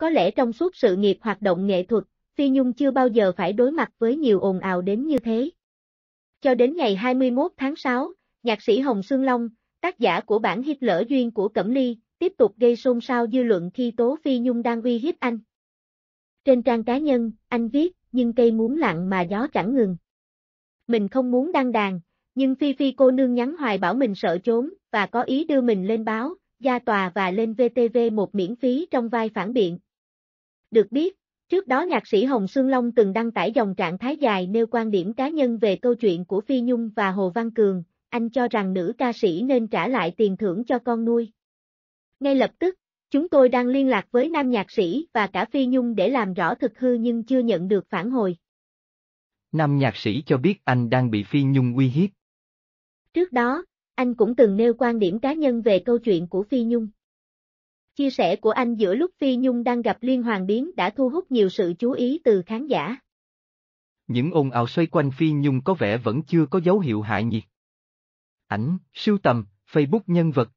Có lẽ trong suốt sự nghiệp hoạt động nghệ thuật, Phi Nhung chưa bao giờ phải đối mặt với nhiều ồn ào đến như thế. Cho đến ngày 21 tháng 6, nhạc sĩ Hồng Sương Long, tác giả của bản hit lỡ duyên của Cẩm Ly, tiếp tục gây xôn xao dư luận khi tố Phi Nhung đang uy hiếp anh. Trên trang cá nhân, anh viết, nhưng cây muốn lặng mà gió chẳng ngừng. Mình không muốn đăng đàn, nhưng Phi Phi cô nương nhắn hoài bảo mình sợ trốn, và có ý đưa mình lên báo, ra tòa và lên vtv một miễn phí trong vai phản biện, được biết, trước đó nhạc sĩ Hồng Sương Long từng đăng tải dòng trạng thái dài nêu quan điểm cá nhân về câu chuyện của Phi Nhung và Hồ Văn Cường, anh cho rằng nữ ca sĩ nên trả lại tiền thưởng cho con nuôi. Ngay lập tức, chúng tôi đang liên lạc với nam nhạc sĩ và cả Phi Nhung để làm rõ thực hư nhưng chưa nhận được phản hồi. Nam nhạc sĩ cho biết anh đang bị Phi Nhung uy hiếp. Trước đó, anh cũng từng nêu quan điểm cá nhân về câu chuyện của Phi Nhung. Chia sẻ của anh giữa lúc Phi Nhung đang gặp liên hoàng biến đã thu hút nhiều sự chú ý từ khán giả. Những ồn ào xoay quanh Phi Nhung có vẻ vẫn chưa có dấu hiệu hạ nhiệt. Ảnh, sưu tầm, Facebook nhân vật,